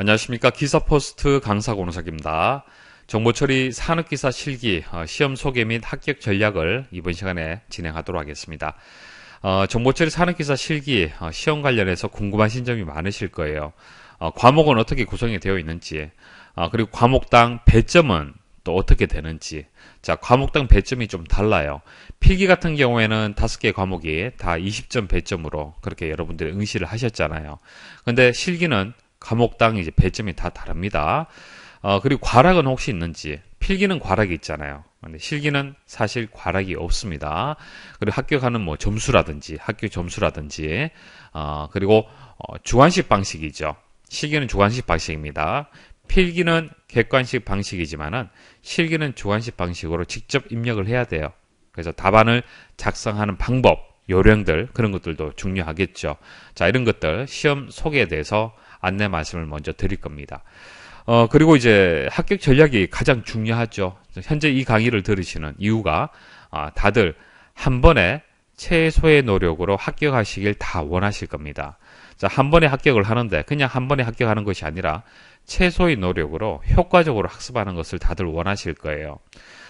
안녕하십니까. 기사포스트 강사 권호석입니다. 정보처리 산업기사 실기 어, 시험 소개 및 합격 전략을 이번 시간에 진행하도록 하겠습니다. 어, 정보처리 산업기사 실기 어, 시험 관련해서 궁금하신 점이 많으실 거예요. 어, 과목은 어떻게 구성이 되어 있는지, 어, 그리고 과목당 배점은 또 어떻게 되는지, 자, 과목당 배점이 좀 달라요. 필기 같은 경우에는 다섯 개 과목이 다 20점 배점으로 그렇게 여러분들이 응시를 하셨잖아요. 근데 실기는 감옥당 이제 배점이 다 다릅니다. 어, 그리고 과락은 혹시 있는지 필기는 과락이 있잖아요. 근데 실기는 사실 과락이 없습니다. 그리고 합격하는 뭐 점수라든지 학교 점수라든지 어, 그리고 어, 주관식 방식이죠. 실기는 주관식 방식입니다. 필기는 객관식 방식이지만은 실기는 주관식 방식으로 직접 입력을 해야 돼요. 그래서 답안을 작성하는 방법, 요령들 그런 것들도 중요하겠죠. 자 이런 것들 시험 소개에 대해서 안내 말씀을 먼저 드릴 겁니다. 어, 그리고 이제 합격 전략이 가장 중요하죠. 현재 이 강의를 들으시는 이유가 아, 다들 한 번에 최소의 노력으로 합격하시길 다 원하실 겁니다. 자, 한 번에 합격을 하는데 그냥 한 번에 합격하는 것이 아니라 최소의 노력으로 효과적으로 학습하는 것을 다들 원하실 거예요.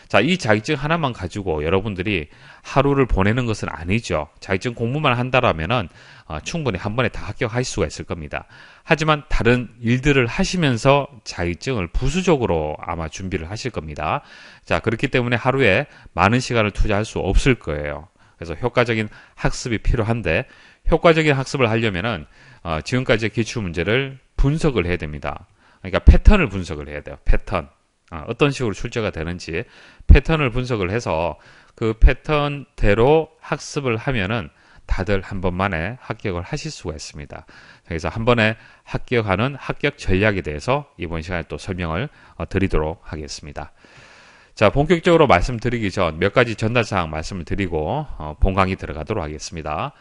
자, 이 자격증 하나만 가지고 여러분들이 하루를 보내는 것은 아니죠. 자격증 공부만 한다라면은 어, 충분히 한 번에 다 합격할 수가 있을 겁니다. 하지만 다른 일들을 하시면서 자격증을 부수적으로 아마 준비를 하실 겁니다. 자, 그렇기 때문에 하루에 많은 시간을 투자할 수 없을 거예요. 그래서 효과적인 학습이 필요한데 효과적인 학습을 하려면은 어, 지금까지의 기출 문제를 분석을 해야 됩니다. 그러니까 패턴을 분석을 해야 돼요. 패턴. 아, 어떤 식으로 출제가 되는지 패턴을 분석을 해서 그 패턴대로 학습을 하면은 다들 한 번만에 합격을 하실 수가 있습니다. 그래서 한 번에 합격하는 합격 전략에 대해서 이번 시간에 또 설명을 어, 드리도록 하겠습니다. 자, 본격적으로 말씀드리기 전 몇 가지 전달사항 말씀을 드리고 어, 본 강의 들어가도록 하겠습니다.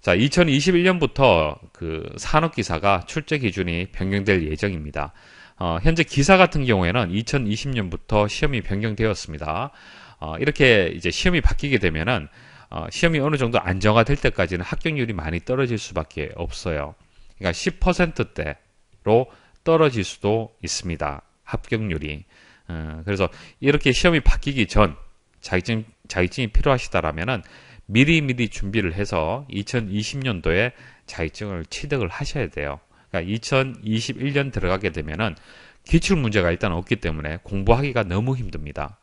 자, 2021년부터 그 산업기사가 출제 기준이 변경될 예정입니다. 어, 현재 기사 같은 경우에는 2020년부터 시험이 변경되었습니다. 어, 이렇게 이제 시험이 바뀌게 되면은 어, 시험이 어느 정도 안정화될 때까지는 합격률이 많이 떨어질 수밖에 없어요. 그러니까 10%대로 떨어질 수도 있습니다. 합격률이. 어, 그래서 이렇게 시험이 바뀌기 전 자격증 자격증이 필요하시다라면은 미리미리 준비를 해서 2020년도에 자격증을 취득을 하셔야 돼요. 그러니까 2021년 들어가게 되면은 기출 문제가 일단 없기 때문에 공부하기가 너무 힘듭니다.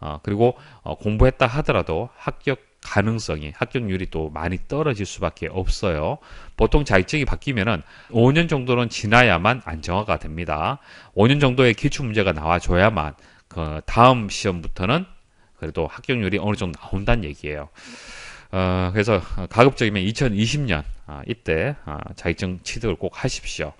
어, 그리고 어, 공부했다 하더라도 합격 가능성이 합격률이 또 많이 떨어질 수밖에 없어요. 보통 자격증이 바뀌면은 5년 정도는 지나야만 안정화가 됩니다. 5년 정도의 기출 문제가 나와줘야만 그 다음 시험부터는 그래도 합격률이 어느 정도 나온다는 얘기예요. 어, 그래서 가급적이면 2020년 아, 이때 아, 자격증 취득을 꼭 하십시오.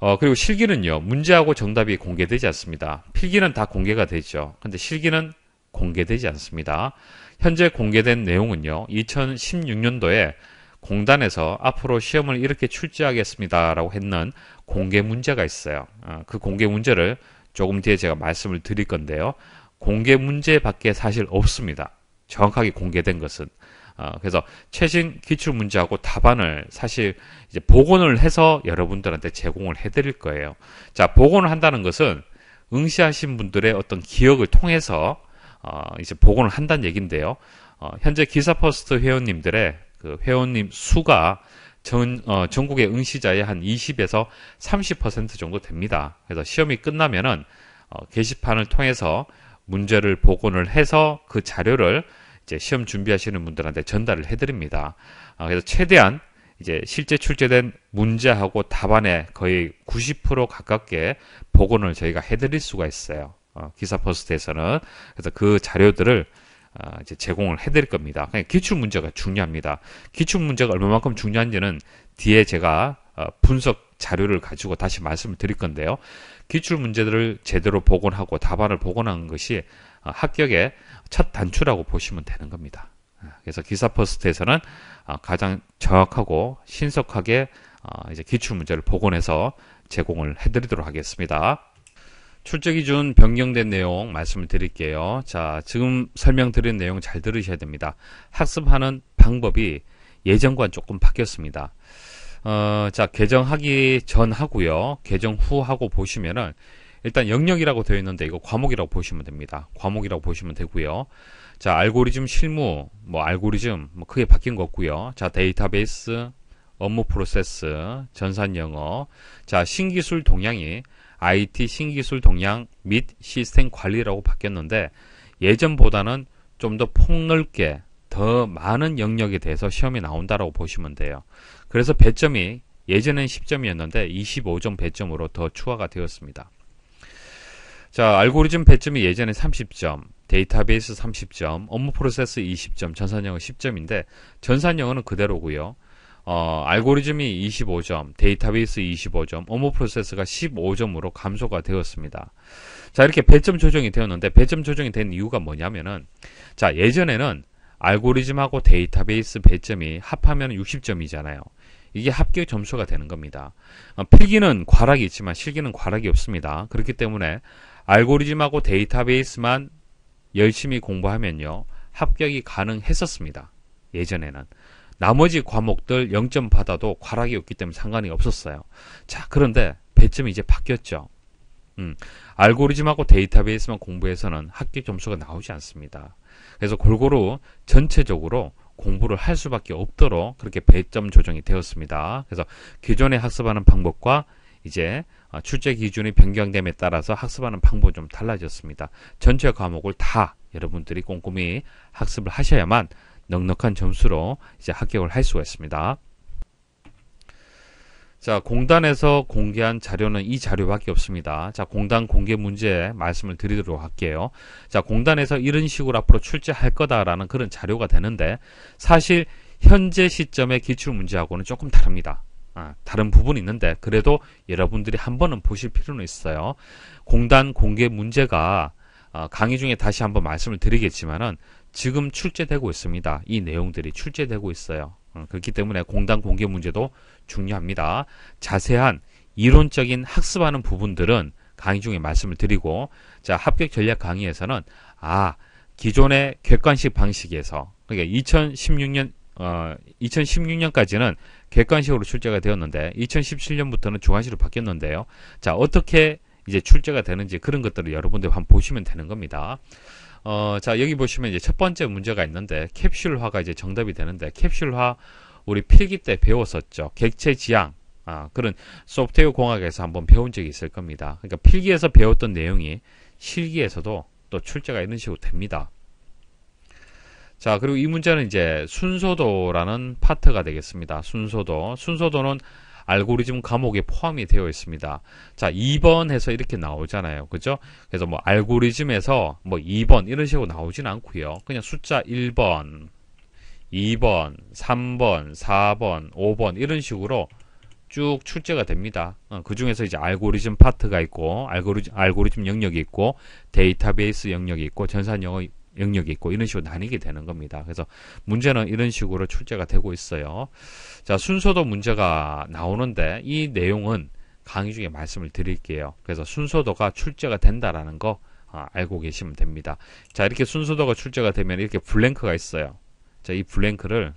어, 그리고 실기는요, 문제하고 정답이 공개되지 않습니다. 필기는 다 공개가 되죠. 근데 실기는 공개되지 않습니다. 현재 공개된 내용은요, 2016년도에 공단에서 앞으로 시험을 이렇게 출제하겠습니다라고 했는 공개 문제가 있어요. 아, 그 공개 문제를 조금 뒤에 제가 말씀을 드릴 건데요. 공개 문제밖에 사실 없습니다. 정확하게 공개된 것은. 어, 그래서 최신 기출 문제하고 답안을 사실 이제 복원을 해서 여러분들한테 제공을 해드릴 거예요. 자, 복원을 한다는 것은 응시하신 분들의 어떤 기억을 통해서 어, 이제 복원을 한다는 얘긴데요. 어, 현재 기사퍼스트 회원님들의 그 회원님 수가 전, 어, 전국의 응시자의 한 20에서 30% 정도 됩니다. 그래서 시험이 끝나면은 어, 게시판을 통해서 문제를 복원을 해서 그 자료를 이제 시험 준비하시는 분들한테 전달을 해드립니다. 아, 그래서 최대한 이제 실제 출제된 문제하고 답안에 거의 90% 가깝게 복원을 저희가 해드릴 수가 있어요. 어, 기사 포스트에서는 그래서 그 자료들을 어, 이제 제공을 해드릴 겁니다. 그러니까 기출 문제가 중요합니다. 기출 문제가 얼마만큼 중요한지는 뒤에 제가 어, 분석 자료를 가지고 다시 말씀을 드릴 건데요. 기출 문제들을 제대로 복원하고 답안을 복원하 것이 아, 합격의 첫 단추라고 보시면 되는 겁니다. 아, 그래서 기사 포스트에서는 아, 가장 정확하고 신속하게 이제 기출 문제를 복원해서 제공을 해드리도록 하겠습니다. 출제 기준 변경된 내용 말씀을 드릴게요. 자, 지금 설명드린 내용 잘 들으셔야 됩니다. 학습하는 방법이 예전과 조금 바뀌었습니다. 어, 자, 개정하기 전 하고요. 개정 후 하고 보시면은 일단 영역이라고 되어 있는데 이거 과목이라고 보시면 됩니다. 과목이라고 보시면 되고요. 자, 알고리즘 실무, 뭐 알고리즘 뭐 크게 바뀐 거 없고요. 자, 데이터베이스, 업무 프로세스, 전산 영어. 자, 신기술 동향이 IT 신기술 동향 및 시스템 관리라고 바뀌었는데 예전보다는 좀 더 폭넓게 더 많은 영역에 대해서 시험이 나온다라고 보시면 돼요. 그래서 배점이 예전엔 10점이었는데 25점 배점으로 더 추가가 되었습니다. 자, 알고리즘 배점이 예전에 30점, 데이터베이스 30점, 업무 프로세스 20점, 전산형은 10점인데 전산형은 그대로고요. 어, 알고리즘이 25점, 데이터베이스 25점, 업무 프로세스가 15점으로 감소가 되었습니다. 자, 이렇게 배점 조정이 되었는데 배점 조정이 된 이유가 뭐냐면은 자, 예전에는 알고리즘하고 데이터베이스 배점이 합하면 60점이잖아요. 이게 합격 점수가 되는 겁니다. 어, 필기는 과락이 있지만 실기는 과락이 없습니다. 그렇기 때문에 알고리즘하고 데이터베이스만 열심히 공부하면요. 합격이 가능했었습니다. 예전에는. 나머지 과목들 0점 받아도 과락이 없기 때문에 상관이 없었어요. 자, 그런데 배점이 이제 바뀌었죠. 음, 알고리즘하고 데이터베이스만 공부해서는 합격 점수가 나오지 않습니다. 그래서 골고루 전체적으로 공부를 할 수밖에 없도록 그렇게 배점 조정이 되었습니다. 그래서 기존에 학습하는 방법과 이제 어, 출제 기준이 변경됨에 따라서 학습하는 방법이 좀 달라졌습니다. 전체 과목을 다 여러분들이 꼼꼼히 학습을 하셔야만 넉넉한 점수로 이제 합격을 할 수가 있습니다. 자, 공단에서 공개한 자료는 이 자료밖에 없습니다. 자, 공단 공개 문제 말씀을 드리도록 할게요. 자, 공단에서 이런 식으로 앞으로 출제할 거다라는 그런 자료가 되는데 사실 현재 시점의 기출 문제하고는 조금 다릅니다. 아, 다른 부분이 있는데 그래도 여러분들이 한 번은 보실 필요는 있어요. 공단 공개 문제가 어, 강의 중에 다시 한번 말씀을 드리겠지만은 지금 출제되고 있습니다. 이 내용들이 출제되고 있어요. 어, 그렇기 때문에 공단 공개 문제도 중요합니다. 자세한 이론적인 학습하는 부분들은 강의 중에 말씀을 드리고 자 합격 전략 강의에서는 아 기존의 객관식 방식에서 그러니까 2016년 어, 2016년까지는 객관식으로 출제가 되었는데 2017년부터는 중간식으로 바뀌었는데요. 자 어떻게 이제 출제가 되는지 그런 것들을 여러분들 한번 보시면 되는 겁니다. 어, 자 여기 보시면 이제 첫 번째 문제가 있는데 캡슐화가 이제 정답이 되는데 캡슐화 우리 필기 때 배웠었죠. 객체 지향. 아, 그런 소프트웨어 공학에서 한번 배운 적이 있을 겁니다. 그러니까 필기에서 배웠던 내용이 실기에서도 또 출제가 이런 식으로 됩니다. 자, 그리고 이 문제는 이제 순서도라는 파트가 되겠습니다. 순서도. 순서도는 알고리즘 과목에 포함이 되어 있습니다. 자, 2번 해서 이렇게 나오잖아요. 그죠? 그래서 뭐 알고리즘에서 뭐 2번 이런 식으로 나오진 않고요. 그냥 숫자 1번 2번, 3번, 4번, 5번 이런 식으로 쭉 출제가 됩니다. 어, 그 중에서 이제 알고리즘 파트가 있고 알고리즘, 알고리즘 영역이 있고 데이터베이스 영역이 있고 전산 영역 영역이 있고 이런 식으로 나뉘게 되는 겁니다. 그래서 문제는 이런 식으로 출제가 되고 있어요. 자, 순서도 문제가 나오는데 이 내용은 강의 중에 말씀을 드릴게요. 그래서 순서도가 출제가 된다라는 거 어, 알고 계시면 됩니다. 자, 이렇게 순서도가 출제가 되면 이렇게 블랭크가 있어요. 자, 이 블랭크를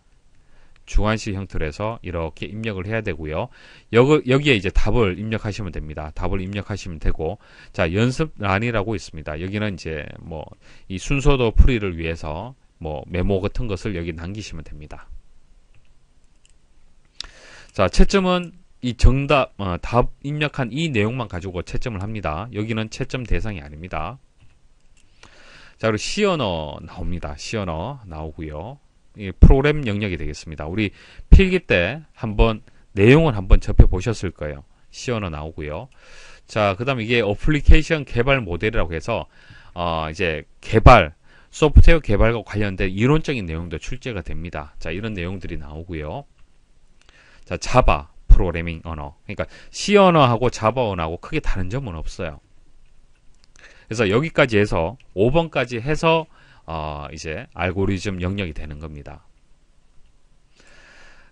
중관식 형태로 해서 이렇게 입력을 해야 되고요. 여기, 에 이제 답을 입력하시면 됩니다. 답을 입력하시면 되고 자 연습란이라고 있습니다. 여기는 이제 뭐 이 순서도 풀이를 위해서 뭐 메모 같은 것을 여기 남기시면 됩니다. 자 채점은 이 정답 어, 답 입력한 이 내용만 가지고 채점을 합니다. 여기는 채점 대상이 아닙니다. 자 그리고 시언어 나옵니다. 시언어 나오고요. 프로그램 영역이 되겠습니다. 우리 필기 때 한번 내용을 한번 접해 보셨을 거예요. 시연어 나오고요. 자, 그다음 이게 어플리케이션 개발 모델이라고 해서 어 이제 개발 소프트웨어 개발과 관련된 이론적인 내용도 출제가 됩니다. 자, 이런 내용들이 나오고요. 자, 자바 프로그래밍 언어. 그러니까 C 언어하고 자바 언어하고 크게 다른 점은 없어요. 그래서 여기까지 해서 5번까지 해서 어, 이제 알고리즘 영역이 되는 겁니다.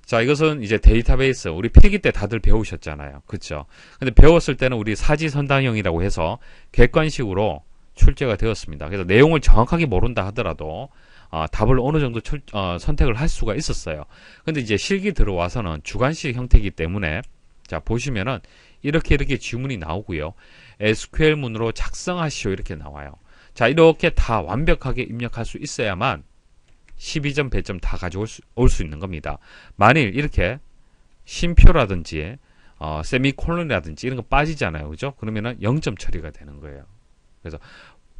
자, 이것은 이제 데이터베이스. 우리 필기 때 다들 배우셨잖아요. 그쵸? 근데 배웠을 때는 우리 사지선단형이라고 해서 객관식으로 출제가 되었습니다. 그래서 내용을 정확하게 모른다 하더라도 어, 답을 어느 정도 출, 어, 선택을 할 수가 있었어요. 근데 이제 실기 들어와서는 주관식 형태이기 때문에 자, 보시면은 이렇게 이렇게 지문이 나오고요. SQL 문으로 작성하시오 이렇게 나와요. 자 이렇게 다 완벽하게 입력할 수 있어야만 12점, 배점 다 가져올 수, 수 있는 겁니다. 만일 이렇게 심표라든지 어, 세미콜론이라든지 이런 거 빠지잖아요. 그죠? 그러면은 0점 처리가 되는 거예요. 그래서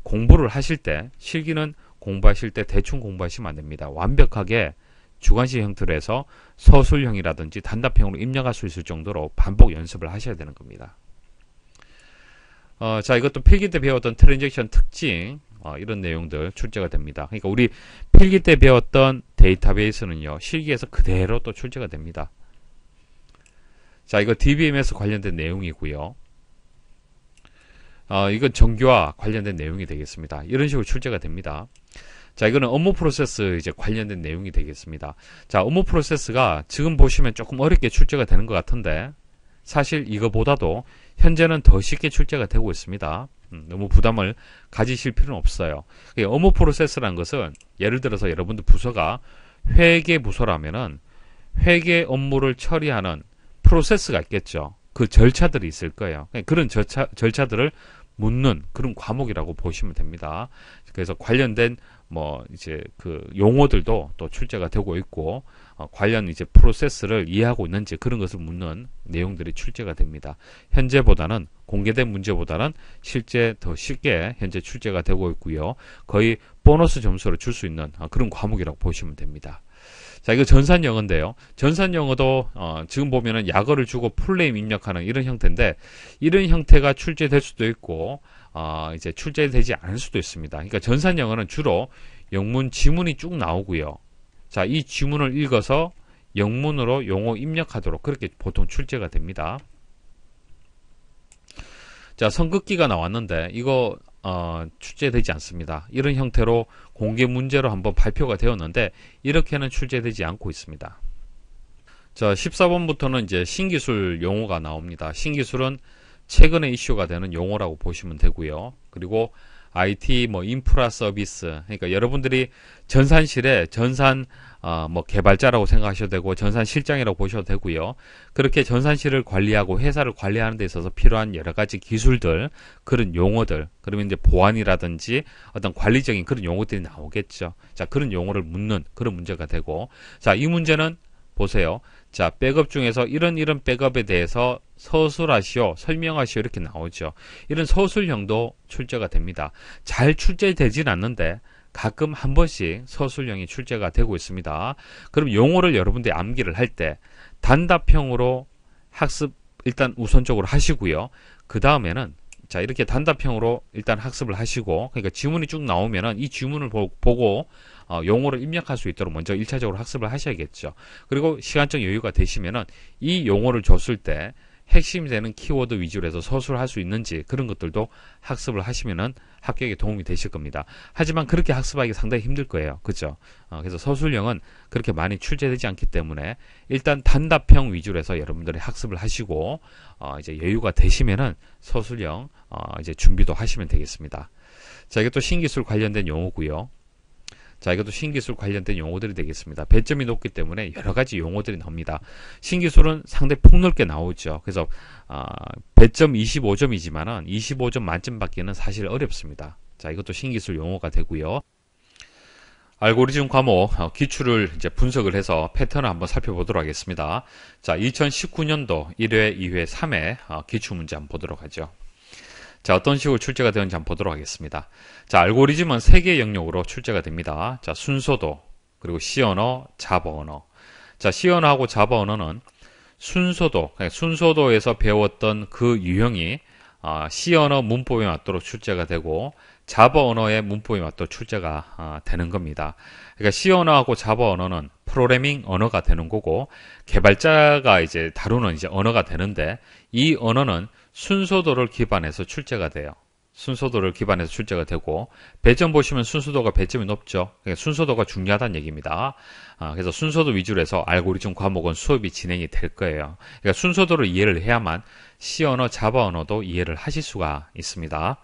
공부를 하실 때 실기는 공부하실 때 대충 공부하시면 안 됩니다. 완벽하게 주관식 형태로 해서 서술형이라든지 단답형으로 입력할 수 있을 정도로 반복 연습을 하셔야 되는 겁니다. 어, 자, 이것도 필기 때 배웠던 트랜잭션 특징, 어, 이런 내용들 출제가 됩니다. 그러니까 우리 필기 때 배웠던 데이터베이스는요, 실기에서 그대로 또 출제가 됩니다. 자, 이거 d b m s 관련된 내용이고요. 어, 이건 정규와 관련된 내용이 되겠습니다. 이런 식으로 출제가 됩니다. 자, 이거는 업무 프로세스 이제 관련된 내용이 되겠습니다. 자, 업무 프로세스가 지금 보시면 조금 어렵게 출제가 되는 것 같은데, 사실 이거보다도 현재는 더 쉽게 출제가 되고 있습니다. 음, 너무 부담을 가지실 필요는 없어요. 업무 프로세스라는 것은 예를 들어서 여러분들 부서가 회계 부서라면은 회계 업무를 처리하는 프로세스가 있겠죠. 그 절차들이 있을 거예요. 그러니까 그런 절차, 절차들을 묻는 그런 과목이라고 보시면 됩니다. 그래서 관련된 뭐 이제 그 용어들도 또 출제가 되고 있고 어, 관련 이제 프로세스를 이해하고 있는지 그런 것을 묻는 내용들이 출제가 됩니다. 현재보다는 공개된 문제보다는 실제 더 쉽게 현재 출제가 되고 있고요. 거의 보너스 점수를 줄 수 있는 어, 그런 과목이라고 보시면 됩니다. 자, 이거 전산 영어인데요. 전산 영어도 어, 지금 보면은 약어를 주고 풀네임 입력하는 이런 형태인데 이런 형태가 출제될 수도 있고 어, 이제 출제되지 않을 수도 있습니다. 그러니까 전산 영어는 주로 영문 지문이 쭉 나오고요. 자, 이 지문을 읽어서 영문으로 용어 입력하도록 그렇게 보통 출제가 됩니다. 자, 선긋기가 나왔는데 이거 어, 출제되지 않습니다. 이런 형태로 공개 문제로 한번 발표가 되었는데 이렇게는 출제되지 않고 있습니다. 자, 14번부터는 이제 신기술 용어가 나옵니다. 신기술은 최근에 이슈가 되는 용어라고 보시면 되고요. 그리고 IT 뭐 인프라 서비스 그러니까 여러분들이 전산실에 전산 어, 뭐 개발자라고 생각하셔도 되고 전산 실장이라고 보셔도 되고요. 그렇게 전산실을 관리하고 회사를 관리하는 데 있어서 필요한 여러 가지 기술들 그런 용어들 그러면 이제 보안이라든지 어떤 관리적인 그런 용어들이 나오겠죠. 자 그런 용어를 묻는 그런 문제가 되고 자 이 문제는 보세요. 자, 백업 중에서 이런 이런 백업에 대해서 서술하시오, 설명하시오 이렇게 나오죠. 이런 서술형도 출제가 됩니다. 잘 출제되진 않는데 가끔 한 번씩 서술형이 출제가 되고 있습니다. 그럼 용어를 여러분들이 암기를 할 때 단답형으로 학습 일단 우선적으로 하시고요. 그 다음에는 자 이렇게 단답형으로 일단 학습을 하시고 그러니까 지문이 쭉 나오면은 이 지문을 보, 보고 어, 용어를 입력할 수 있도록 먼저 1차적으로 학습을 하셔야겠죠. 그리고 시간적 여유가 되시면은 이 용어를 줬을 때핵심 되는 키워드 위주로 해서 서술할 수 있는지 그런 것들도 학습을 하시면은 합격에 도움이 되실 겁니다. 하지만 그렇게 학습하기 상당히 힘들 거예요. 그죠? 어, 그래서 서술형은 그렇게 많이 출제되지 않기 때문에 일단 단답형 위주로 해서 여러분들이 학습을 하시고 어, 이제 여유가 되시면은 서술형 어, 이제 준비도 하시면 되겠습니다. 자, 이게 또 신기술 관련된 용어고요. 자, 이것도 신기술 관련된 용어들이 되겠습니다. 배점이 높기 때문에 여러 가지 용어들이 나옵니다. 신기술은 상대 폭넓게 나오죠. 그래서 아, 배점 25점이지만은 25점 만점 받기는 사실 어렵습니다. 자, 이것도 신기술 용어가 되고요. 알고리즘 과목 어, 기출을 이제 분석을 해서 패턴을 한번 살펴보도록 하겠습니다. 자, 2019년도 1회, 2회, 3회 기출 문제 한번 보도록 하죠. 자, 어떤 식으로 출제가 되는지 한번 보도록 하겠습니다. 자, 알고리즘은 세개 영역으로 출제가 됩니다. 자, 순서도, 그리고 시 언어, 자바 언어. 자, C 언어하고 자바 언어는 순서도, 그러니까 순서도에서 배웠던 그 유형이 아, 시 언어 문법에 맞도록 출제가 되고 자바 언어의 문법에 맞도록 출제가 아, 되는 겁니다. 그러니까 C 언어하고 자바 언어는 프로그래밍 언어가 되는 거고 개발자가 이제 다루는 이제 언어가 되는데 이 언어는 순서도를 기반해서 출제가 돼요. 순서도를 기반해서 출제가 되고 배점 보시면 순서도가 배점이 높죠. 그러니까 순서도가 중요하다는 얘기입니다. 아, 그래서 순서도 위주로 해서 알고리즘 과목은 수업이 진행이 될 거예요. 그러니까 순서도를 이해를 해야만 C 언어, 자바 언어도 이해를 하실 수가 있습니다.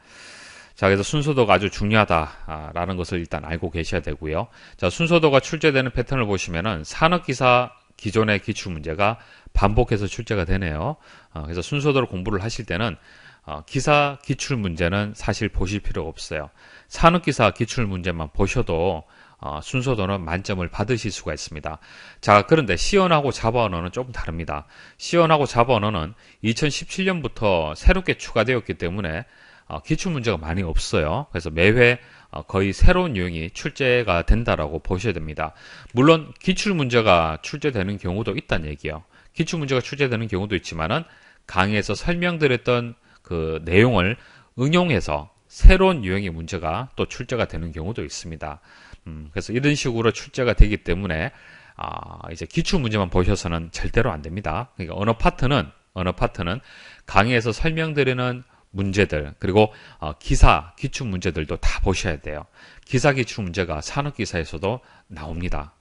자, 그래서 순서도가 아주 중요하다라는 것을 일단 알고 계셔야 되고요. 자, 순서도가 출제되는 패턴을 보시면은 산업기사 기존의 기출문제가 반복해서 출제가 되네요. 어, 그래서 순서대로 공부를 하실 때는 어, 기사 기출 문제는 사실 보실 필요 가 없어요. 산업기사 기출 문제만 보셔도 어, 순서도는 만점을 받으실 수가 있습니다. 자, 그런데 시연하고 자바 언어는 조금 다릅니다. 시연하고 자바 언어는 2017년부터 새롭게 추가되었기 때문에 어, 기출 문제가 많이 없어요. 그래서 매회 어, 거의 새로운 유형이 출제가 된다라고 보셔야 됩니다. 물론 기출 문제가 출제되는 경우도 있다는 얘기예요. 기출 문제가 출제되는 경우도 있지만은 강의에서 설명드렸던 그 내용을 응용해서 새로운 유형의 문제가 또 출제가 되는 경우도 있습니다. 음, 그래서 이런 식으로 출제가 되기 때문에 아, 이제 기출 문제만 보셔서는 절대로 안 됩니다. 그러니까 언어 파트는 언어 파트는 강의에서 설명드리는 문제들 그리고 어, 기사 기출 문제들도 다 보셔야 돼요. 기사 기출 문제가 산업 기사에서도 나옵니다.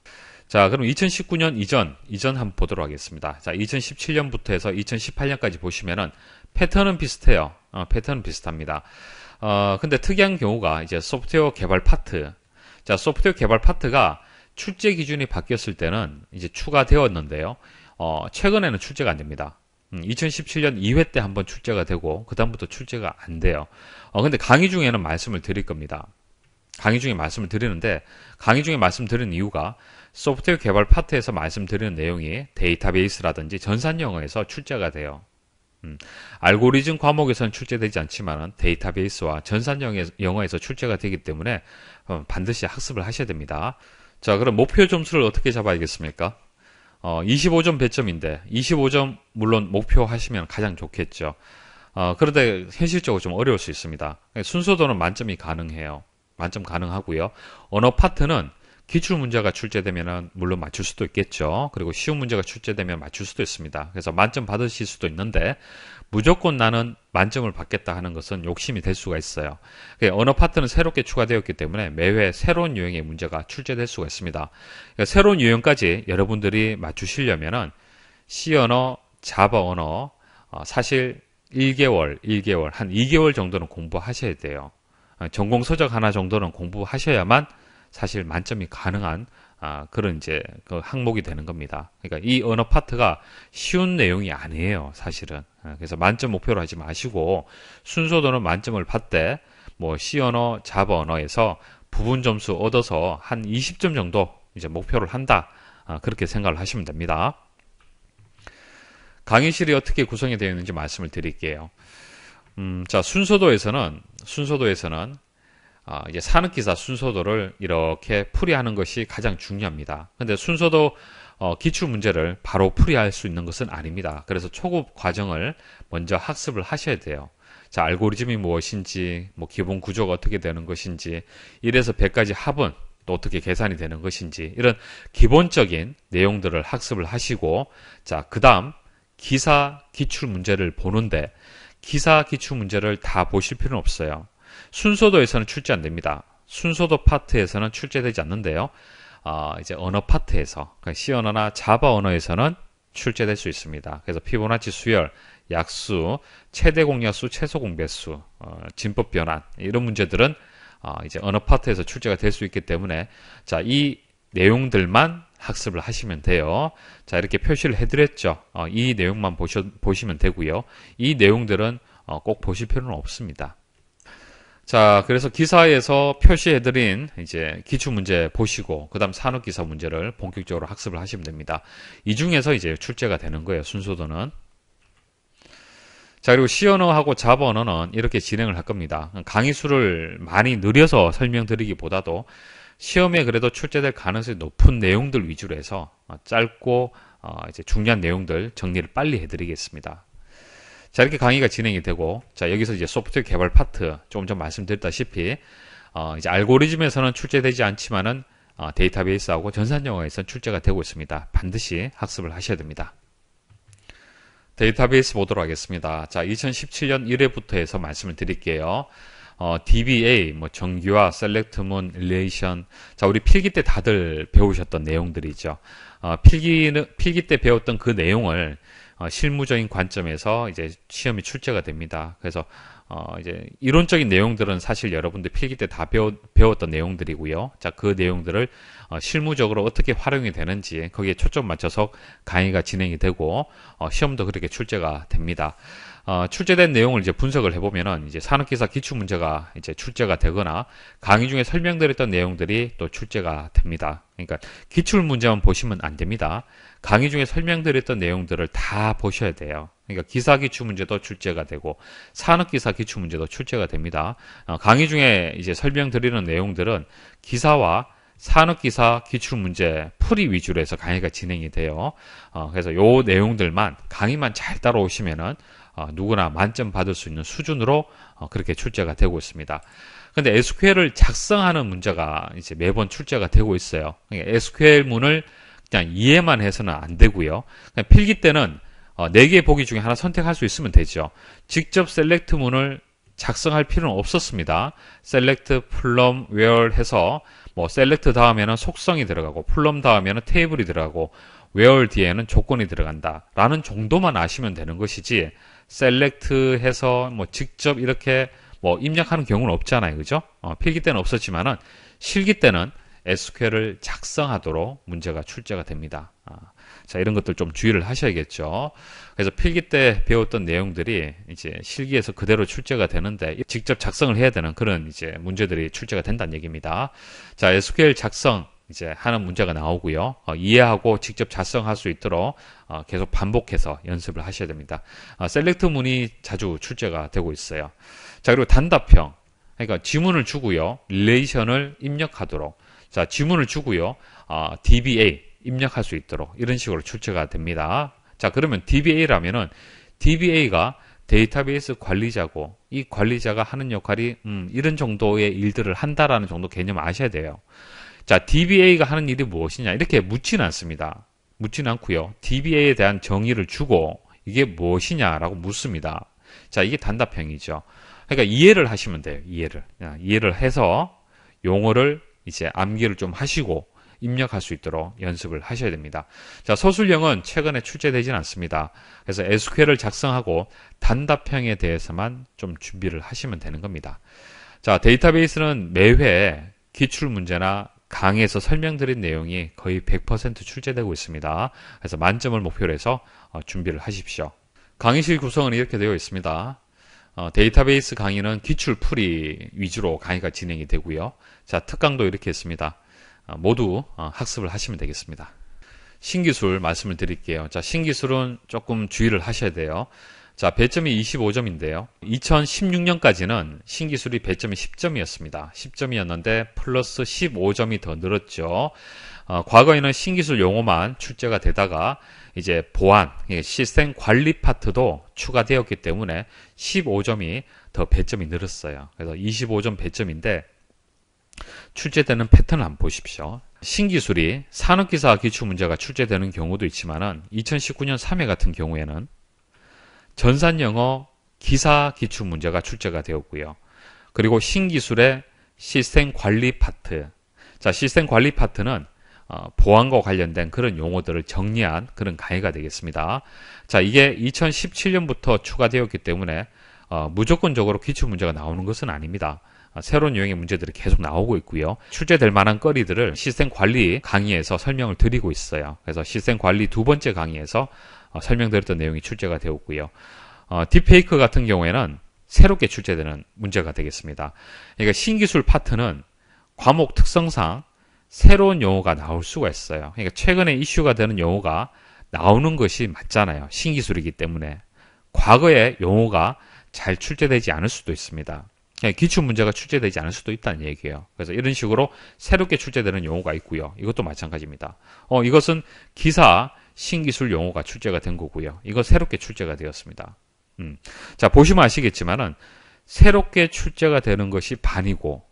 자, 그럼 2019년 이전, 이전 한번 보도록 하겠습니다. 자, 2017년부터 해서 2018년까지 보시면은 패턴은 비슷해요. 어, 패턴은 비슷합니다. 어, 근데 특이한 경우가 이제 소프트웨어 개발 파트. 자, 소프트웨어 개발 파트가 출제 기준이 바뀌었을 때는 이제 추가되었는데요. 어, 최근에는 출제가 안 됩니다. 2017년 음, 2회 때 한번 출제가 되고 그다음부터 출제가 안 돼요. 어 근데 강의 중에는 말씀을 드릴 겁니다. 강의 중에 말씀을 드리는데 강의 중에 말씀드리는 이유가 소프트웨어 개발 파트에서 말씀드리는 내용이 데이터베이스라든지 전산 영어에서 출제가 돼요. 음, 알고리즘 과목에서는 출제되지 않지만 데이터베이스와 전산 영어에서 출제가 되기 때문에 어, 반드시 학습을 하셔야 됩니다. 자, 그럼 목표 점수를 어떻게 잡아야겠습니까? 어, 25점 배점인데 25점 물론 목표 하시면 가장 좋겠죠. 어, 그런데 현실적으로 좀 어려울 수 있습니다. 순서도는 만점이 가능해요. 만점 가능하고요. 언어 파트는 기출 문제가 출제되면 물론 맞출 수도 있겠죠. 그리고 쉬운 문제가 출제되면 맞출 수도 있습니다. 그래서 만점 받으실 수도 있는데 무조건 나는 만점을 받겠다 하는 것은 욕심이 될 수가 있어요. 언어 파트는 새롭게 추가되었기 때문에 매회 새로운 유형의 문제가 출제될 수가 있습니다. 그러니까 새로운 유형까지 여러분들이 맞추시려면은 C 언어, 자바 언어 어, 사실 1개월, 1개월 한 2개월 정도는 공부하셔야 돼요. 어, 전공 서적 하나 정도는 공부하셔야만 사실 만점이 가능한 아, 그런 이제 그 항목이 되는 겁니다. 그러니까 이 언어 파트가 쉬운 내용이 아니에요, 사실은. 아, 그래서 만점 목표로 하지 마시고 순서도는 만점을 받되 뭐 C 언어, 자바 언어에서 부분 점수 얻어서 한 20점 정도 이제 목표를 한다. 아, 그렇게 생각을 하시면 됩니다. 강의실이 어떻게 구성이 되어 있는지 말씀을 드릴게요. 음, 자, 순서도에서는, 순서도에서는 아, 이제 산업기사 순서도를 이렇게 풀이하는 것이 가장 중요합니다. 근데 순서도 어, 기출 문제를 바로 풀이할 수 있는 것은 아닙니다. 그래서 초급 과정을 먼저 학습을 하셔야 돼요. 자, 알고리즘이 무엇인지, 뭐 기본 구조가 어떻게 되는 것인지, 1에서 100까지 합은 또 어떻게 계산이 되는 것인지 이런 기본적인 내용들을 학습을 하시고 자, 그다음 기사 기출 문제를 보는데 기사 기출 문제를 다 보실 필요는 없어요. 순서도에서는 출제 안 됩니다. 순서도 파트에서는 출제되지 않는데요. 어, 이제 언어 파트에서 그러니까 C 언어나 자바 언어에서는 출제될 수 있습니다. 그래서 피보나치 수열, 약수, 최대 공약수, 최소 공배수, 어, 진법 변환 이런 문제들은 어, 이제 언어 파트에서 출제가 될 수 있기 때문에 자 이 내용들만 학습을 하시면 돼요. 자 이렇게 표시를 해드렸죠. 어, 이 내용만 보셔, 보시면 되고요. 이 내용들은 어, 꼭 보실 필요는 없습니다. 자, 그래서 기사에서 표시해드린 이제 기출 문제 보시고 그다음 산업 기사 문제를 본격적으로 학습을 하시면 됩니다. 이 중에서 이제 출제가 되는 거예요. 순서도는. 자, 그리고 시언어하고 자본어는 이렇게 진행을 할 겁니다. 강의 수를 많이 늘려서 설명드리기보다도 시험에 그래도 출제될 가능성이 높은 내용들 위주로 해서 짧고 어, 이제 중요한 내용들 정리를 빨리 해드리겠습니다. 자 이렇게 강의가 진행이 되고 자 여기서 이제 소프트웨어 개발 파트 조금 전 말씀드렸다시피 어, 이제 알고리즘에서는 출제되지 않지만은 어, 데이터베이스하고 전산영화에서는 출제가 되고 있습니다. 반드시 학습을 하셔야 됩니다. 데이터베이스 보도록 하겠습니다. 자 2017년 1회부터 해서 말씀을 드릴게요. 어, DBA, 뭐 정규화, 셀렉트문, 릴레이션 자 우리 필기 때 다들 배우셨던 내용들이죠. 어, 필기는 필기 때 배웠던 그 내용을 어, 실무적인 관점에서 이제 시험이 출제가 됩니다. 그래서 어, 이제 이론적인 내용들은 사실 여러분들 필기 때 다 배웠, 던 내용들이고요. 자, 그 내용들을 어, 실무적으로 어떻게 활용이 되는지 거기에 초점 맞춰서 강의가 진행이 되고 어, 시험도 그렇게 출제가 됩니다. 어, 출제된 내용을 이제 분석을 해보면은 이제 산업기사 기출 문제가 이제 출제가 되거나 강의 중에 설명드렸던 내용들이 또 출제가 됩니다. 그러니까 기출 문제만 보시면 안 됩니다. 강의 중에 설명드렸던 내용들을 다 보셔야 돼요. 그러니까 기사 기출 문제도 출제가 되고 산업 기사 기출 문제도 출제가 됩니다. 어, 강의 중에 이제 설명드리는 내용들은 기사와 산업 기사 기출 문제 풀이 위주로 해서 강의가 진행이 돼요. 어, 그래서 요 내용들만 강의만 잘 따라오시면은 어, 누구나 만점 받을 수 있는 수준으로 어, 그렇게 출제가 되고 있습니다. 근데 SQL을 작성하는 문제가 이제 매번 출제가 되고 있어요. SQL 그러니까 문을 그냥 이해만 해서는 안 되고요. 그러니까 필기 때는 어, 4개의 보기 중에 하나 선택할 수 있으면 되죠. 직접 셀렉트 문을 작성할 필요는 없었습니다. 셀렉트 플럼 웨어 해서 뭐 셀렉트 다음에는 속성이 들어가고 플럼 다음에는 테이블이 들어가고 웨어 뒤에는 조건이 들어간다 라는 정도만 아시면 되는 것이지 셀렉트해서 뭐 직접 이렇게 뭐 입력하는 경우는 없잖아요. 그죠? 어, 필기 때는 없었지만은 실기 때는 SQL을 작성하도록 문제가 출제가 됩니다. 아, 자, 이런 것들 좀 주의를 하셔야겠죠. 그래서 필기 때 배웠던 내용들이 이제 실기에서 그대로 출제가 되는데 직접 작성을 해야 되는 그런 이제 문제들이 출제가 된다는 얘기입니다. 자, SQL 작성 이제 하는 문제가 나오고요. 어, 이해하고 직접 작성할 수 있도록 어, 계속 반복해서 연습을 하셔야 됩니다. 어, 셀렉트 문이 자주 출제가 되고 있어요. 자 그리고 단답형 그러니까 지문을 주고요. 릴레이션을 입력하도록 자 지문을 주고요. 어, DBA 입력할 수 있도록 이런 식으로 출제가 됩니다. 자 그러면 DBA라면은 DBA가 데이터베이스 관리자고 이 관리자가 하는 역할이 음, 이런 정도의 일들을 한다라는 정도 개념 아셔야 돼요. 자, DBA가 하는 일이 무엇이냐 이렇게 묻진 않습니다. 묻진 않고요. DBA에 대한 정의를 주고 이게 무엇이냐라고 묻습니다. 자, 이게 단답형이죠. 그러니까 이해를 하시면 돼요. 이해를. 이해를 해서 용어를 이제 암기를 좀 하시고 입력할 수 있도록 연습을 하셔야 됩니다. 자, 서술형은 최근에 출제되진 않습니다. 그래서 SQL을 작성하고 단답형에 대해서만 좀 준비를 하시면 되는 겁니다. 자, 데이터베이스는 매회 기출 문제나 강의에서 설명드린 내용이 거의 100% 출제되고 있습니다. 그래서 만점을 목표로 해서 어, 준비를 하십시오. 강의실 구성은 이렇게 되어 있습니다. 어, 데이터베이스 강의는 기출 풀이 위주로 강의가 진행이 되고요. 자, 특강도 이렇게 있습니다 어, 모두 어, 학습을 하시면 되겠습니다. 신기술 말씀을 드릴게요. 자, 신기술은 조금 주의를 하셔야 돼요. 자, 배점이 25점인데요. 2016년까지는 신기술이 배점이 10점이었습니다. 10점이었는데 플러스 15점이 더 늘었죠. 어, 과거에는 신기술 용어만 출제가 되다가 이제 보안, 예, 시스템 관리 파트도 추가되었기 때문에 15점이 더 배점이 늘었어요. 그래서 25점 배점인데 출제되는 패턴을 한번 보십시오. 신기술이 산업기사 기출문제가 출제되는 경우도 있지만은 2019년 3회 같은 경우에는 전산 영어 기사 기출 문제가 출제가 되었고요. 그리고 신기술의 시스템 관리 파트. 자, 시스템 관리 파트는 어, 보안과 관련된 그런 용어들을 정리한 그런 강의가 되겠습니다. 자, 이게 2017년부터 추가되었기 때문에 어, 무조건적으로 기출 문제가 나오는 것은 아닙니다. 어, 새로운 유형의 문제들이 계속 나오고 있고요. 출제될 만한 거리들을 시스템 관리 강의에서 설명을 드리고 있어요. 그래서 시스템 관리 두 번째 강의에서 어, 설명드렸던 내용이 출제가 되었고요. 어, 딥페이크 같은 경우에는 새롭게 출제되는 문제가 되겠습니다. 그러니까 신기술 파트는 과목 특성상 새로운 용어가 나올 수가 있어요. 그러니까 최근에 이슈가 되는 용어가 나오는 것이 맞잖아요. 신기술이기 때문에 과거의 용어가 잘 출제되지 않을 수도 있습니다. 예, 기출 문제가 출제되지 않을 수도 있다는 얘기예요. 그래서 이런 식으로 새롭게 출제되는 용어가 있고요. 이것도 마찬가지입니다. 어, 이것은 기사 신기술 용어가 출제가 된 거고요. 이거 새롭게 출제가 되었습니다. 음. 자, 보시면 아시겠지만은 새롭게 출제가 되는 것이 반이고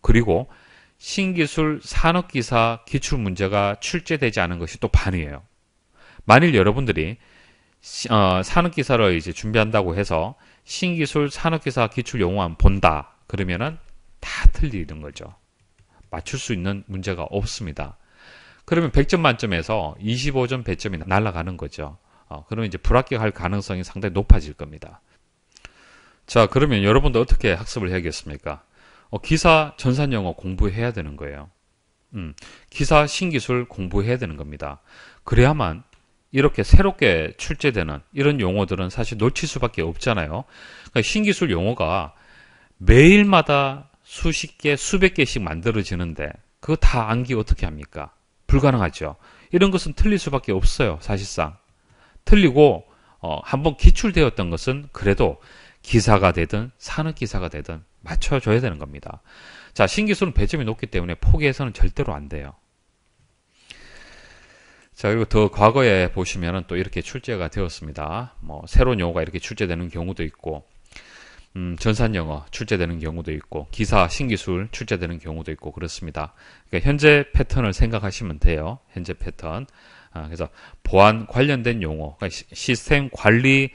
그리고 신기술 산업기사 기출문제가 출제되지 않은 것이 또 반이에요. 만일 여러분들이 어, 산업기사를 이제 준비한다고 해서 신기술 산업기사 기출 용어만 본다 그러면은 다 틀리는 거죠. 맞출 수 있는 문제가 없습니다. 그러면 100점 만점에서 25점 배점이 날아가는 거죠. 어, 그러면 이제 불합격할 가능성이 상당히 높아질 겁니다. 자, 그러면 여러분도 어떻게 학습을 해야겠습니까? 어, 기사 전산 영어 공부해야 되는 거예요. 음, 기사 신기술 공부해야 되는 겁니다. 그래야만 이렇게 새롭게 출제되는 이런 용어들은 사실 놓칠 수밖에 없잖아요. 그러니까 신기술 용어가 매일마다 수십 개, 수백 개씩 만들어지는데 그거 다 암기 어떻게 합니까? 불가능하죠. 이런 것은 틀릴 수밖에 없어요. 사실상 틀리고 어, 한번 기출되었던 것은 그래도 기사가 되든 산업 기사가 되든 맞춰줘야 되는 겁니다. 자 신기술은 배점이 높기 때문에 포기해서는 절대로 안 돼요. 자 그리고 더 과거에 보시면은 또 이렇게 출제가 되었습니다. 뭐 새로운 용어가 이렇게 출제되는 경우도 있고 음, 전산 영어 출제되는 경우도 있고 기사 신기술 출제되는 경우도 있고 그렇습니다. 그러니까 현재 패턴을 생각하시면 돼요. 현재 패턴. 아, 그래서 보안 관련된 용어, 그러니까 시스템 관리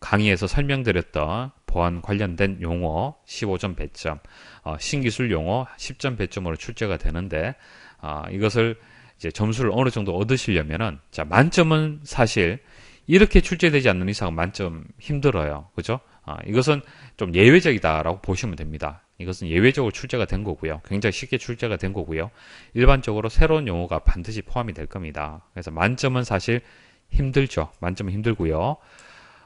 강의에서 설명드렸던 보안 관련된 용어 15점 배점, 어, 신기술 용어 10점 배점으로 출제가 되는데 어, 이것을 이제 점수를 어느 정도 얻으시려면은 자 만점은 사실 이렇게 출제되지 않는 이상 만점 힘들어요, 그죠? 아, 이것은 좀 예외적이다라고 보시면 됩니다. 이것은 예외적으로 출제가 된 거고요. 굉장히 쉽게 출제가 된 거고요. 일반적으로 새로운 용어가 반드시 포함이 될 겁니다. 그래서 만점은 사실 힘들죠. 만점은 힘들고요.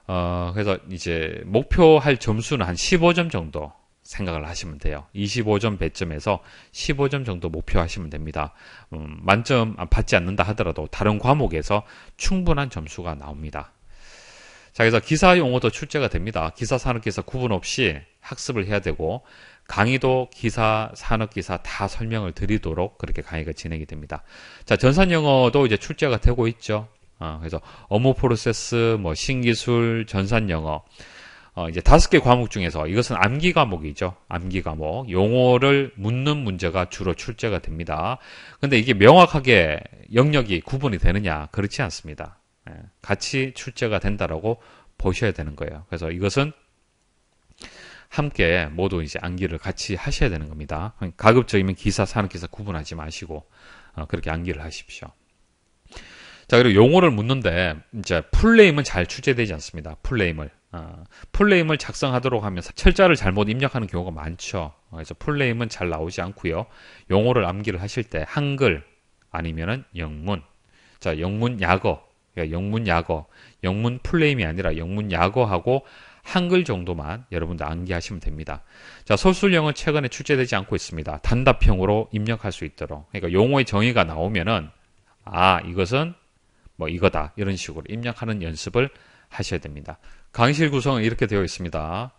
어, 그래서 이제 목표할 점수는 한 15점 정도 생각을 하시면 돼요. 25점 배점에서 15점 정도 목표하시면 됩니다. 음, 만점 받지 않는다 하더라도 다른 과목에서 충분한 점수가 나옵니다. 자, 그래서 기사 용어도 출제가 됩니다. 기사 산업기사 구분 없이 학습을 해야 되고 강의도 기사, 산업기사 다 설명을 드리도록 그렇게 강의가 진행이 됩니다. 자, 전산 영어도 이제 출제가 되고 있죠. 어, 그래서 업무 프로세스, 뭐 신기술, 전산 영어. 어, 이제 다섯 개 과목 중에서 이것은 암기 과목이죠. 암기 과목. 용어를 묻는 문제가 주로 출제가 됩니다. 근데 이게 명확하게 영역이 구분이 되느냐? 그렇지 않습니다. 예, 같이 출제가 된다라고 보셔야 되는 거예요. 그래서 이것은 함께 모두 이제 암기를 같이 하셔야 되는 겁니다. 가급적이면 기사, 산업기사 구분하지 마시고 어, 그렇게 암기를 하십시오. 자 그리고 용어를 묻는데 이제 풀네임은 잘 출제되지 않습니다. 풀네임을 어, 풀네임을 작성하도록 하면 철자를 잘못 입력하는 경우가 많죠. 어, 그래서 풀네임은 잘 나오지 않고요. 용어를 암기를 하실 때 한글 아니면은 영문, 자 영문 약어 그러니까 영문 약어, 영문 플레임이 아니라 영문 약어하고 한글 정도만 여러분도 암기하시면 됩니다. 자, 서술형은 최근에 출제되지 않고 있습니다. 단답형으로 입력할 수 있도록. 그러니까 용어의 정의가 나오면은 아, 이것은 뭐 이거다. 이런 식으로 입력하는 연습을 하셔야 됩니다. 강의실 구성은 이렇게 되어 있습니다.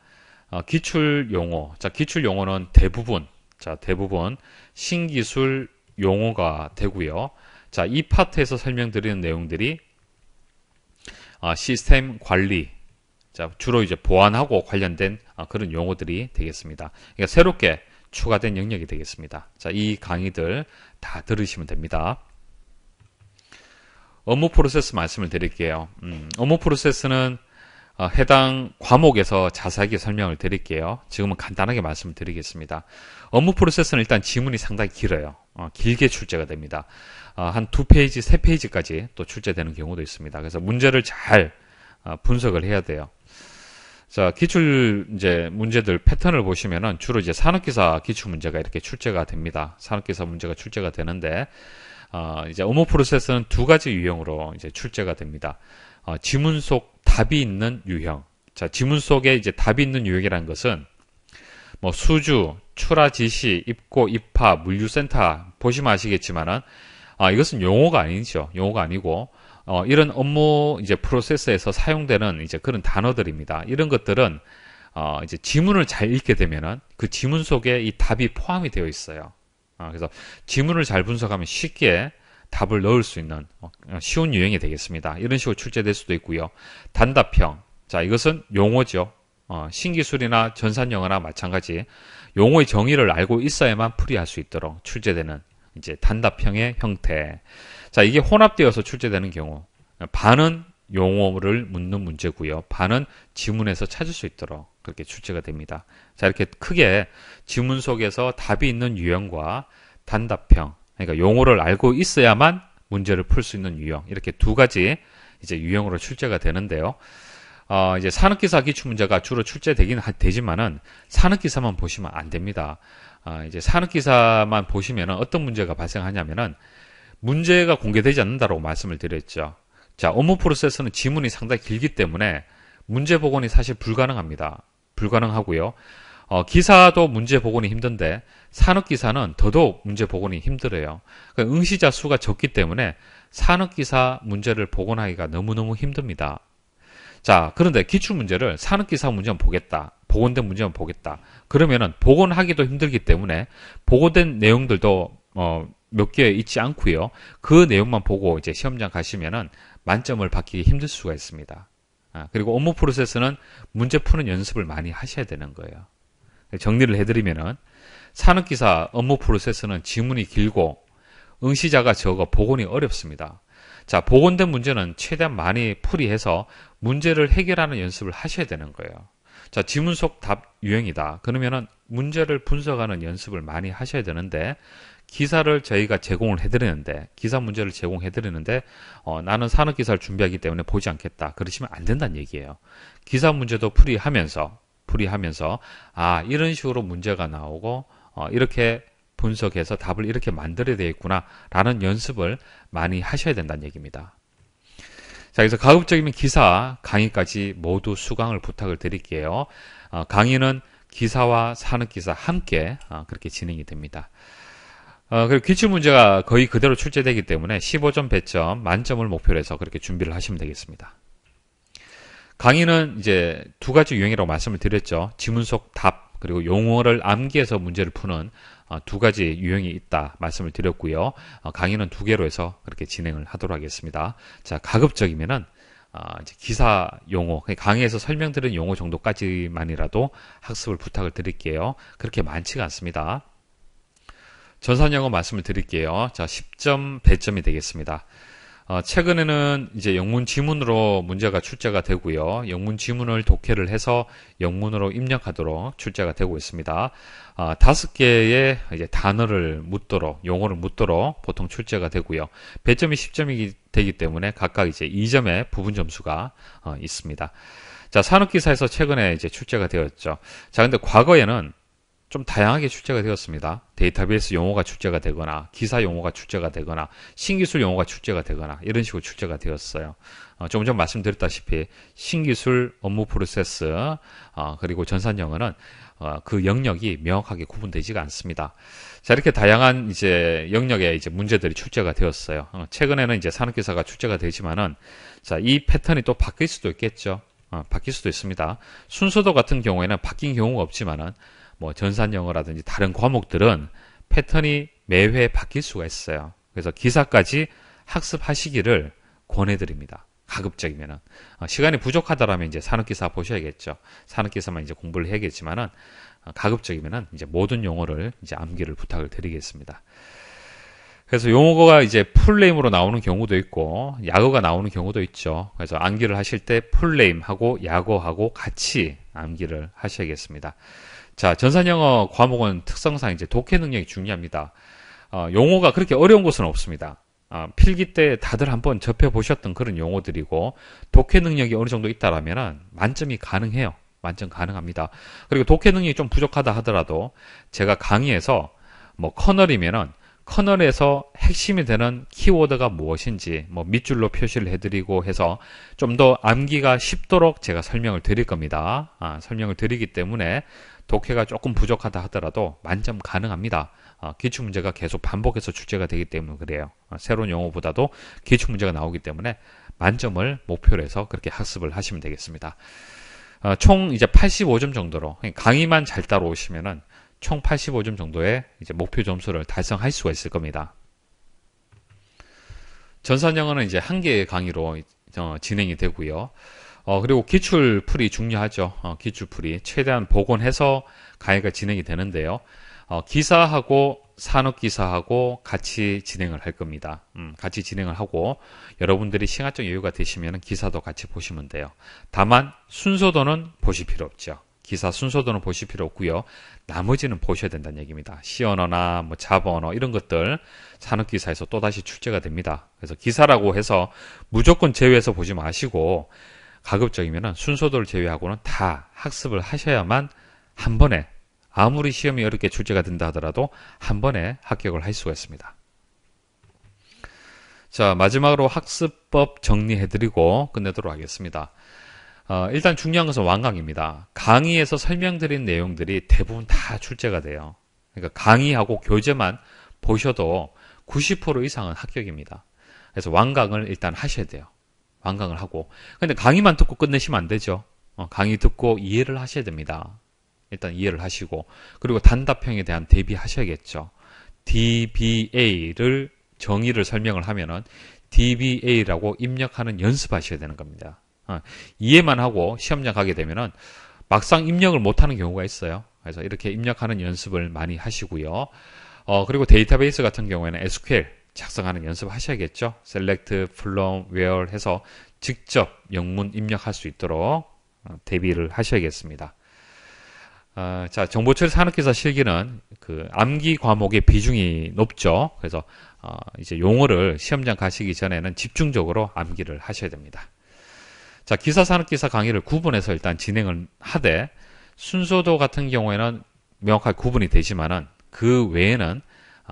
어, 기출 용어. 자, 기출 용어는 대부분 자, 대부분 신기술 용어가 되고요. 자, 이 파트에서 설명드리는 내용들이 아, 시스템 관리, 자, 주로 이제 보안하고 관련된 아, 그런 용어들이 되겠습니다. 그러니까 새롭게 추가된 영역이 되겠습니다. 자, 이 강의들 다 들으시면 됩니다. 업무 프로세스 말씀을 드릴게요. 음, 업무 프로세스는 어, 해당 과목에서 자세하게 설명을 드릴게요. 지금은 간단하게 말씀을 드리겠습니다. 업무 프로세스는 일단 지문이 상당히 길어요. 어, 길게 출제가 됩니다. 아, 한두 페이지, 세 페이지까지 또 출제되는 경우도 있습니다. 그래서 문제를 잘 아, 분석을 해야 돼요. 자, 기출 이제 문제들 패턴을 보시면은 주로 이제 산업기사 기출 문제가 이렇게 출제가 됩니다. 산업기사 문제가 출제가 되는데 어, 이제 업무 프로세스는 두 가지 유형으로 이제 출제가 됩니다. 어, 지문 속 답이 있는 유형. 자, 지문 속에 이제 답이 있는 유형이라는 것은 뭐 수주, 출하 지시, 입고, 입하, 물류센터 보시면 아시겠지만은 아, 이것은 용어가 아니죠. 용어가 아니고 어, 이런 업무 이제 프로세스에서 사용되는 이제 그런 단어들입니다. 이런 것들은 어, 이제 지문을 잘 읽게 되면은 그 지문 속에 이 답이 포함이 되어 있어요. 어, 그래서 지문을 잘 분석하면 쉽게 답을 넣을 수 있는 어, 쉬운 유형이 되겠습니다. 이런 식으로 출제될 수도 있고요. 단답형. 자, 이것은 용어죠. 어, 신기술이나 전산영어나 마찬가지 용어의 정의를 알고 있어야만 풀이할 수 있도록 출제되는 이제 단답형의 형태. 자, 이게 혼합되어서 출제되는 경우 반은 용어를 묻는 문제고요. 반은 지문에서 찾을 수 있도록 그렇게 출제가 됩니다. 자, 이렇게 크게 지문 속에서 답이 있는 유형과 단답형, 그러니까 용어를 알고 있어야만 문제를 풀 수 있는 유형 이렇게 두 가지 이제 유형으로 출제가 되는데요. 어, 이제 산업기사 기출문제가 주로 출제되긴 하, 되지만은 산업기사만 보시면 안 됩니다. 아, 이제 산업기사만 보시면은 어떤 문제가 발생하냐면은 문제가 공개되지 않는다고 말씀을 드렸죠. 자, 업무 프로세스는 지문이 상당히 길기 때문에 문제 복원이 사실 불가능합니다. 불가능하고요. 어, 기사도 문제 복원이 힘든데 산업 기사는 더더욱 문제 복원이 힘들어요. 그러니까 응시자 수가 적기 때문에 산업 기사 문제를 복원하기가 너무너무 힘듭니다. 자, 그런데 기출 문제를 산업 기사 문제 만 보겠다. 복원된 문제만 보겠다. 그러면은 복원하기도 힘들기 때문에 복원된 내용들도 어, 몇개 있지 않고요. 그 내용만 보고 이제 시험장 가시면은 만점을 받기 힘들 수가 있습니다. 아, 그리고 업무 프로세스는 문제 푸는 연습을 많이 하셔야 되는 거예요. 정리를 해드리면은 산업기사 업무 프로세스는 지문이 길고 응시자가 적어 복원이 어렵습니다. 자, 복원된 문제는 최대한 많이 풀이해서 문제를 해결하는 연습을 하셔야 되는 거예요. 자, 지문 속 답 유형이다. 그러면은 문제를 분석하는 연습을 많이 하셔야 되는데 기사를 저희가 제공을 해드리는데 기사 문제를 제공해드리는데 어, 나는 산업 기사를 준비하기 때문에 보지 않겠다. 그러시면 안 된다는 얘기예요. 기사 문제도 풀이하면서 풀이하면서 아 이런 식으로 문제가 나오고 어, 이렇게 분석해서 답을 이렇게 만들어야 되겠구나라는 연습을 많이 하셔야 된다는 얘기입니다. 자, 그래서 가급적이면 기사, 강의까지 모두 수강을 부탁을 드릴게요. 어, 강의는 기사와 산업기사 함께 어, 그렇게 진행이 됩니다. 어, 그리고 기출 문제가 거의 그대로 출제되기 때문에 15점 배점 만점을 목표로 해서 그렇게 준비를 하시면 되겠습니다. 강의는 이제 두 가지 유형이라고 말씀을 드렸죠. 지문속 답 그리고 용어를 암기해서 문제를 푸는 어, 두 가지 유형이 있다 말씀을 드렸고요. 어, 강의는 두 개로 해서 그렇게 진행을 하도록 하겠습니다. 자, 가급적이면은 어, 기사 용어, 그러니까 강의에서 설명드린 용어 정도까지만이라도 학습을 부탁을 드릴게요. 그렇게 많지가 않습니다. 전산영어 말씀을 드릴게요. 자, 10점 배점이 되겠습니다. 어, 최근에는 이제 영문 지문으로 문제가 출제가 되고요. 영문 지문을 독해를 해서 영문으로 입력하도록 출제가 되고 있습니다. 어, 다섯 어, 개의 이제 단어를 묻도록 용어를 묻도록 보통 출제가 되고요. 배점이 10점이 되기 때문에 각각 이제 2점의 부분 점수가 어, 있습니다. 자, 산업기사에서 최근에 이제 출제가 되었죠. 자, 근데 과거에는 좀 다양하게 출제가 되었습니다. 데이터베이스 용어가 출제가 되거나 기사 용어가 출제가 되거나 신기술 용어가 출제가 되거나 이런 식으로 출제가 되었어요. 어, 조금 전 말씀드렸다시피 신기술 업무 프로세스 어, 그리고 전산 영어는 어, 그 영역이 명확하게 구분되지가 않습니다. 자 이렇게 다양한 이제 영역의 이제 문제들이 출제가 되었어요. 어, 최근에는 이제 산업기사가 출제가 되지만은 자 이 패턴이 또 바뀔 수도 있겠죠. 어, 바뀔 수도 있습니다. 순서도 같은 경우에는 바뀐 경우가 없지만은 뭐 전산 영어라든지 다른 과목들은 패턴이 매회 바뀔 수가 있어요. 그래서 기사까지 학습하시기를 권해드립니다. 가급적이면은 어, 시간이 부족하다라면 이제 산업기사 보셔야겠죠. 산업기사만 이제 공부를 해야겠지만은 어, 가급적이면은 이제 모든 용어를 이제 암기를 부탁을 드리겠습니다. 그래서 용어가 이제 풀네임으로 나오는 경우도 있고 야어가 나오는 경우도 있죠. 그래서 암기를 하실 때 풀네임하고 야어하고 같이 암기를 하셔야겠습니다. 자, 전산영어 과목은 특성상 이제 독해 능력이 중요합니다. 어, 용어가 그렇게 어려운 것은 없습니다. 아, 필기 때 다들 한번 접해보셨던 그런 용어들이고, 독해 능력이 어느 정도 있다라면 만점이 가능해요. 만점 가능합니다. 그리고 독해 능력이 좀 부족하다 하더라도, 제가 강의에서 뭐 커널이면은 커널에서 핵심이 되는 키워드가 무엇인지 뭐 밑줄로 표시를 해드리고 해서 좀 더 암기가 쉽도록 제가 설명을 드릴 겁니다. 아, 설명을 드리기 때문에 독해가 조금 부족하다 하더라도 만점 가능합니다. 어, 기출 문제가 계속 반복해서 출제가 되기 때문에 그래요. 어, 새로운 용어보다도 기출 문제가 나오기 때문에 만점을 목표로 해서 그렇게 학습을 하시면 되겠습니다. 어, 총 이제 85점 정도로 강의만 잘따라오시면총 85점 정도의 이제 목표 점수를 달성할 수가 있을 겁니다. 전산영어는 이제 한 개의 강의로 진행이 되고요. 어, 그리고 기출풀이 중요하죠. 어, 기출풀이. 최대한 복원해서 강의가 진행이 되는데요. 어, 기사하고 산업기사하고 같이 진행을 할 겁니다. 음, 같이 진행을 하고 여러분들이 시간적 여유가 되시면 기사도 같이 보시면 돼요. 다만 순서도는 보실 필요 없죠. 기사 순서도는 보실 필요 없고요. 나머지는 보셔야 된다는 얘기입니다. 시언어나 뭐 잡언어 이런 것들 산업기사에서 또다시 출제가 됩니다. 그래서 기사라고 해서 무조건 제외해서 보지 마시고 가급적이면 순서도를 제외하고는 다 학습을 하셔야만 한 번에 아무리 시험이 어렵게 출제가 된다 하더라도 한 번에 합격을 할 수가 있습니다. 자 마지막으로 학습법 정리해드리고 끝내도록 하겠습니다. 어, 일단 중요한 것은 완강입니다. 강의에서 설명드린 내용들이 대부분 다 출제가 돼요. 그러니까 강의하고 교재만 보셔도 90% 이상은 합격입니다. 그래서 완강을 일단 하셔야 돼요. 완강을 하고. 근데 강의만 듣고 끝내시면 안 되죠. 어, 강의 듣고 이해를 하셔야 됩니다. 일단 이해를 하시고 그리고 단답형에 대한 대비하셔야겠죠. DBA를 정의를 설명을 하면은 DBA라고 입력하는 연습하셔야 되는 겁니다. 어, 이해만 하고 시험장 가게 되면은 막상 입력을 못하는 경우가 있어요. 그래서 이렇게 입력하는 연습을 많이 하시고요. 어, 그리고 데이터베이스 같은 경우에는 SQL 작성하는 연습하셔야겠죠. select from where 해서 직접 영문 입력할 수 있도록 어, 대비를 하셔야겠습니다. 어, 자, 정보처리 산업기사 실기는 그 암기 과목의 비중이 높죠. 그래서 어, 이제 용어를 시험장 가시기 전에는 집중적으로 암기를 하셔야 됩니다. 자, 기사 산업기사 강의를 구분해서 일단 진행을 하되 순서도 같은 경우에는 명확하게 구분이 되지만은 그 외에는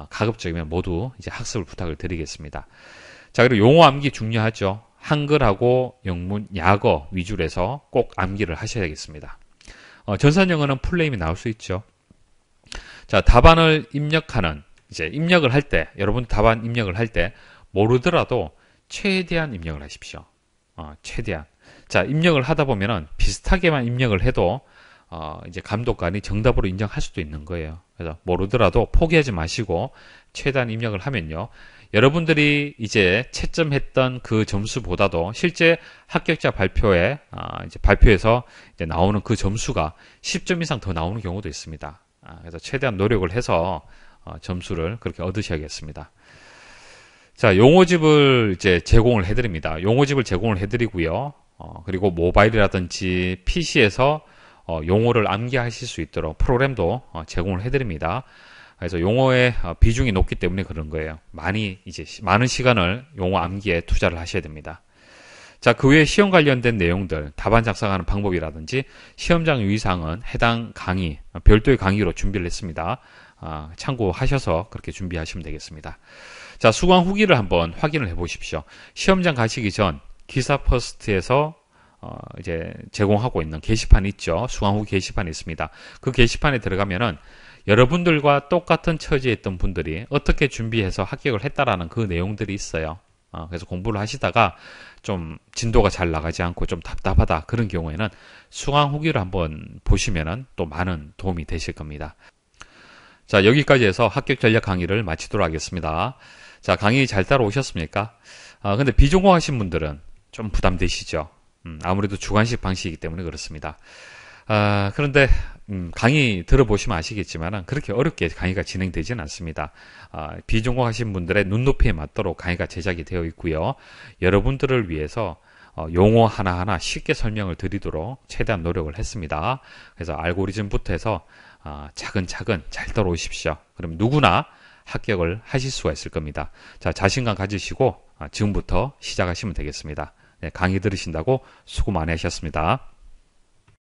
어, 가급적이면 모두 이제 학습을 부탁을 드리겠습니다. 자, 그리고 용어 암기 중요하죠. 한글하고 영문, 약어 위주로 해서 꼭 암기를 하셔야겠습니다. 어, 전산영어는 풀네임이 나올 수 있죠. 자, 답안을 입력하는, 이제 입력을 할 때, 여러분 답안 입력을 할 때, 모르더라도 최대한 입력을 하십시오. 어, 최대한. 자, 입력을 하다 보면은 비슷하게만 입력을 해도 어, 이제 감독관이 정답으로 인정할 수도 있는 거예요. 그래서 모르더라도 포기하지 마시고 최대한 입력을 하면요. 여러분들이 이제 채점했던 그 점수보다도 실제 합격자 발표에 아, 이제 발표에서 이제 나오는 그 점수가 10점 이상 더 나오는 경우도 있습니다. 아, 그래서 최대한 노력을 해서 어, 점수를 그렇게 얻으셔야겠습니다. 자, 용어집을 이제 제공을 해드립니다. 용어집을 제공을 해드리고요. 어, 그리고 모바일이라든지 PC에서 어, 용어를 암기하실 수 있도록 프로그램도 어, 제공을 해드립니다. 그래서 용어의 어, 비중이 높기 때문에 그런 거예요. 많이 이제 많은 시간을 용어 암기에 투자를 하셔야 됩니다. 자, 그 외에 시험 관련된 내용들, 답안 작성하는 방법이라든지 시험장 유의사항은 해당 강의, 별도의 강의로 준비를 했습니다. 아, 참고하셔서 그렇게 준비하시면 되겠습니다. 자, 수강 후기를 한번 확인을 해 보십시오. 시험장 가시기 전 기사 퍼스트에서 어, 이제 제공하고 있는 게시판이 있죠. 수강 후 게시판이 있습니다. 그 게시판에 들어가면은 여러분들과 똑같은 처지에 있던 분들이 어떻게 준비해서 합격을 했다라는 그 내용들이 있어요. 어, 그래서 공부를 하시다가 좀 진도가 잘 나가지 않고 좀 답답하다 그런 경우에는 수강 후기를 한번 보시면은 또 많은 도움이 되실 겁니다. 자, 여기까지 해서 합격 전략 강의를 마치도록 하겠습니다. 자, 강의 잘 따라오셨습니까? 아, 근데 비전공하신 분들은 좀 부담되시죠? 음, 아무래도 주관식 방식이기 때문에 그렇습니다. 아, 그런데 음, 강의 들어보시면 아시겠지만 그렇게 어렵게 강의가 진행되지는 않습니다. 아, 비전공하신 분들의 눈높이에 맞도록 강의가 제작이 되어 있고요. 여러분들을 위해서 어, 용어 하나하나 쉽게 설명을 드리도록 최대한 노력을 했습니다. 그래서 알고리즘부터 해서 아, 차근차근 잘 따라오십시오. 그럼 누구나 합격을 하실 수가 있을 겁니다. 자, 자신감 가지시고 아, 지금부터 시작하시면 되겠습니다. 네, 강의 들으신다고 수고 많이 하셨습니다.